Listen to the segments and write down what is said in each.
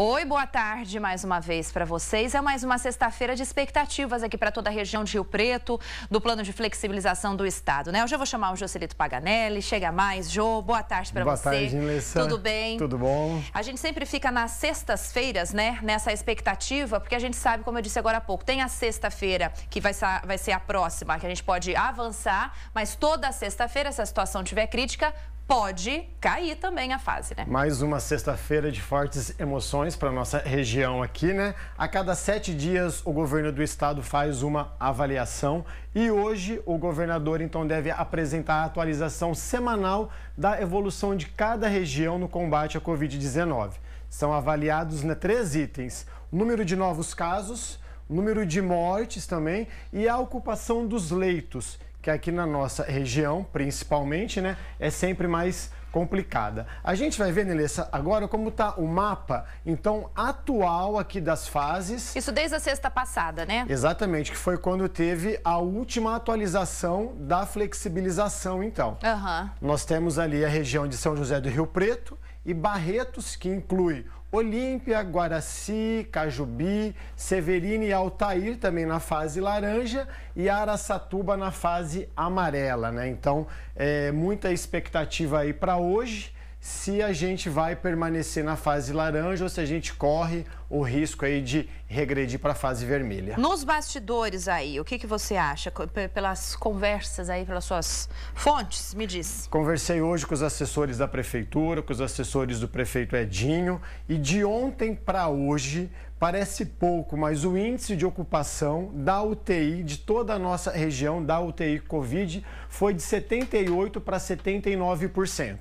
Oi, boa tarde mais uma vez para vocês. É mais uma sexta-feira de expectativas aqui para toda a região de Rio Preto, do plano de flexibilização do Estado, né? Hoje eu vou chamar o Joselito Paganelli. Chega mais, Jô. Boa tarde para você. Boa tarde, Inlessa. Tudo bem? Tudo bom. A gente sempre fica nas sextas-feiras, né? Nessa expectativa, porque a gente sabe, como eu disse agora há pouco, tem a sexta-feira que vai, vai ser a próxima, que a gente pode avançar, mas toda sexta-feira, se a situação tiver crítica, pode cair também a fase, né? Mais uma sexta-feira de fortes emoções para nossa região aqui, né? A cada sete dias, o governo do estado faz uma avaliação e hoje o governador então deve apresentar a atualização semanal da evolução de cada região no combate à Covid-19. São avaliados né, três itens: o número de novos casos, número de mortes também e a ocupação dos leitos que aqui na nossa região, principalmente, né, é sempre mais complicada. A gente vai ver, Nelessa, agora como está o mapa, então, atual aqui das fases. Isso desde a sexta passada, né? Exatamente, que foi quando teve a última atualização da flexibilização, então. Uhum. Nós temos ali a região de São José do Rio Preto e Barretos, que inclui Olímpia, Guaraci, Cajubi, Severino e Altair também na fase laranja e Araçatuba na fase amarela, né? Então, é, muita expectativa aí para hoje se a gente vai permanecer na fase laranja ou se a gente corre o risco aí de regredir para a fase vermelha. Nos bastidores aí, o que, que você acha? Pelas conversas aí, pelas suas fontes, me diz. Conversei hoje com os assessores da prefeitura, com os assessores do prefeito Edinho e de ontem para hoje parece pouco, mas o índice de ocupação da UTI, de toda a nossa região, da UTI Covid, foi de 78% para 79%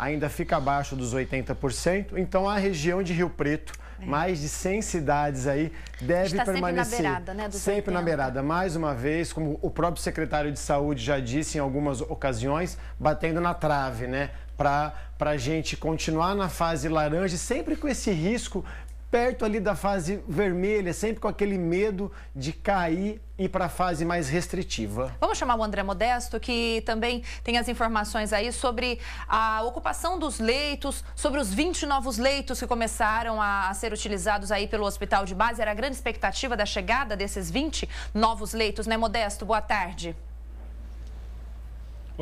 ainda fica abaixo dos 80%. Então, a região de Rio Preto, é. mais de 100 cidades aí, deve permanecer. Tá sempre na beirada, né? Sempre 80. na beirada. Mais uma vez, como o próprio secretário de Saúde já disse em algumas ocasiões, batendo na trave, né? Para a gente continuar na fase laranja, sempre com esse risco perto ali da fase vermelha, sempre com aquele medo de cair e para a fase mais restritiva. Vamos chamar o André Modesto, que também tem as informações aí sobre a ocupação dos leitos, sobre os 20 novos leitos que começaram a ser utilizados aí pelo hospital de base. Era a grande expectativa da chegada desses 20 novos leitos, né, Modesto? Boa tarde.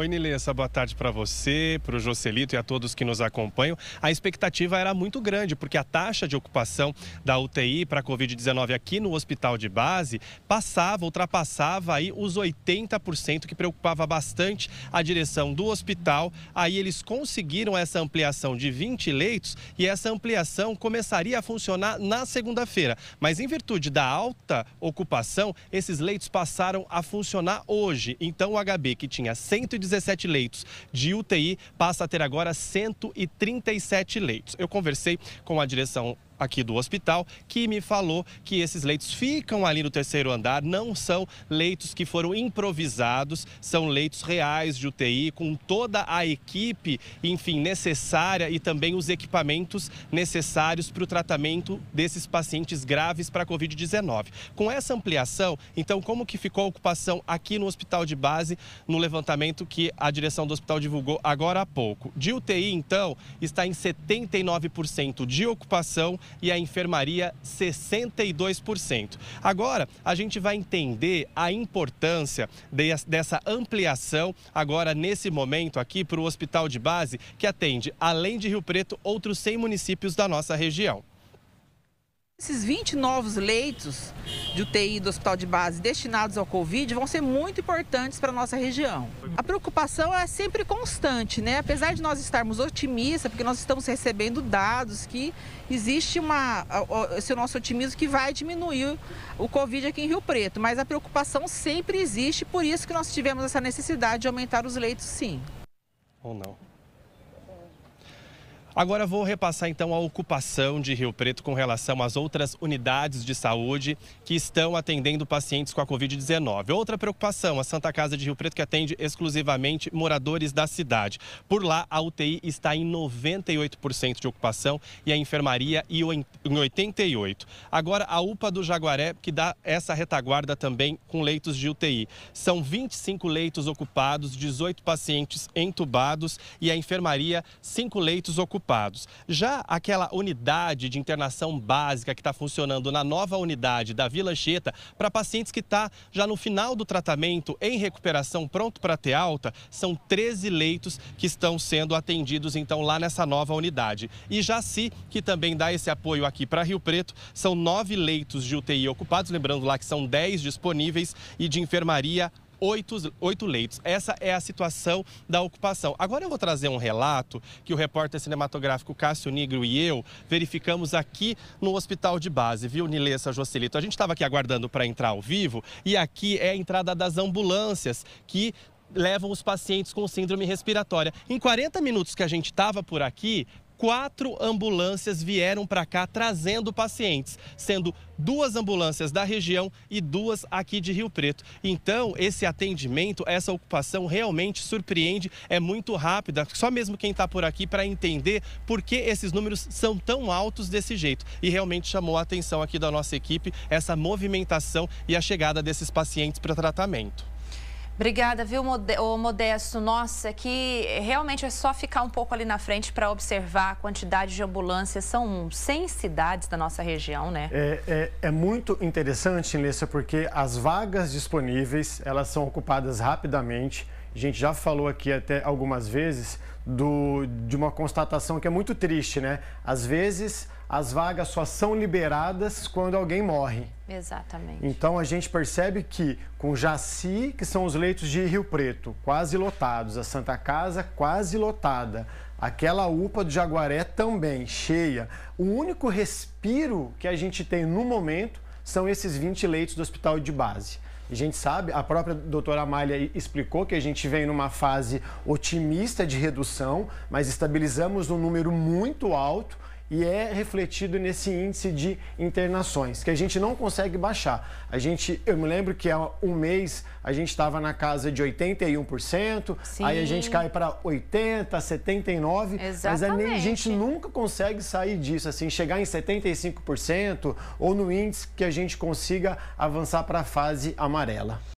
Oi, Nilessa, boa tarde para você, para o Jocelito e a todos que nos acompanham. A expectativa era muito grande, porque a taxa de ocupação da UTI para a Covid-19 aqui no hospital de base passava, ultrapassava aí os 80%, que preocupava bastante a direção do hospital. Aí eles conseguiram essa ampliação de 20 leitos e essa ampliação começaria a funcionar na segunda-feira. Mas em virtude da alta ocupação, esses leitos passaram a funcionar hoje. Então o HB, que tinha 119 117 leitos de UTI passa a ter agora 137 leitos. Eu conversei com a direção aqui do hospital que me falou que esses leitos ficam ali no terceiro andar, não são leitos que foram improvisados, são leitos reais de UTI com toda a equipe, enfim, necessária e também os equipamentos necessários para o tratamento desses pacientes graves para a COVID-19. Com essa ampliação, então como que ficou a ocupação aqui no hospital de base no levantamento que a direção do hospital divulgou agora há pouco? De UTI, então, está em 79% de ocupação e a enfermaria 62%. Agora, a gente vai entender a importância dessa ampliação agora nesse momento aqui para o hospital de base que atende, além de Rio Preto, outros 100 municípios da nossa região. Esses 20 novos leitos de UTI do Hospital de Base destinados ao Covid vão ser muito importantes para a nossa região. A preocupação é sempre constante, né? Apesar de nós estarmos otimistas, porque nós estamos recebendo dados que existe uma, esse nosso otimismo que vai diminuir o Covid aqui em Rio Preto, mas a preocupação sempre existe, por isso que nós tivemos essa necessidade de aumentar os leitos, sim. Ou não. Agora vou repassar então a ocupação de Rio Preto com relação às outras unidades de saúde que estão atendendo pacientes com a Covid-19. Outra preocupação, a Santa Casa de Rio Preto que atende exclusivamente moradores da cidade. Por lá, a UTI está em 98% de ocupação e a enfermaria em 88%. Agora, a UPA do Jaguaré, que dá essa retaguarda também com leitos de UTI. São 25 leitos ocupados, 18 pacientes entubados e a enfermaria, 5 leitos ocupados ocupados. Já aquela unidade de internação básica que está funcionando na nova unidade da Vila Cheta para pacientes que está já no final do tratamento, em recuperação, pronto para ter alta, são 13 leitos que estão sendo atendidos, então, lá nessa nova unidade. E Jaci, que também dá esse apoio aqui para Rio Preto, são nove leitos de UTI ocupados, lembrando lá que são 10 disponíveis, e de enfermaria, oito, oito leitos. Essa é a situação da ocupação. Agora eu vou trazer um relato que o repórter cinematográfico Cássio Nigro e eu verificamos aqui no hospital de base, viu, Nilessa Jocelito? A gente estava aqui aguardando para entrar ao vivo e aqui é a entrada das ambulâncias que levam os pacientes com síndrome respiratória. Em 40 minutos que a gente estava por aqui, quatro ambulâncias vieram para cá trazendo pacientes, sendo duas ambulâncias da região e duas aqui de Rio Preto. Então, esse atendimento, essa ocupação realmente surpreende, é muito rápida, só mesmo quem está por aqui para entender por que esses números são tão altos desse jeito. E realmente chamou a atenção aqui da nossa equipe essa movimentação e a chegada desses pacientes para tratamento. Obrigada, viu, Modesto? Nossa, que realmente é só ficar um pouco ali na frente para observar a quantidade de ambulâncias. São 100 cidades da nossa região, né? É, é, é muito interessante, Inês, porque as vagas disponíveis, elas são ocupadas rapidamente. A gente já falou aqui até algumas vezes do, de uma constatação que é muito triste, né? Às vezes as vagas só são liberadas quando alguém morre. Exatamente. Então a gente percebe que com Jaci, que são os leitos de Rio Preto, quase lotados, a Santa Casa quase lotada, aquela UPA do Jaguaré também cheia. O único respiro que a gente tem no momento são esses 20 leitos do hospital de base. A gente sabe, a própria doutora Amália explicou que a gente vem numa fase otimista de redução, mas estabilizamos um número muito alto e é refletido nesse índice de internações, que a gente não consegue baixar. A gente, eu me lembro que há um mês a gente estava na casa de 81%, Sim. aí a gente cai para 80%, 79%, Exatamente. mas é a gente nunca consegue sair disso, assim, chegar em 75% ou no índice que a gente consiga avançar para a fase amarela.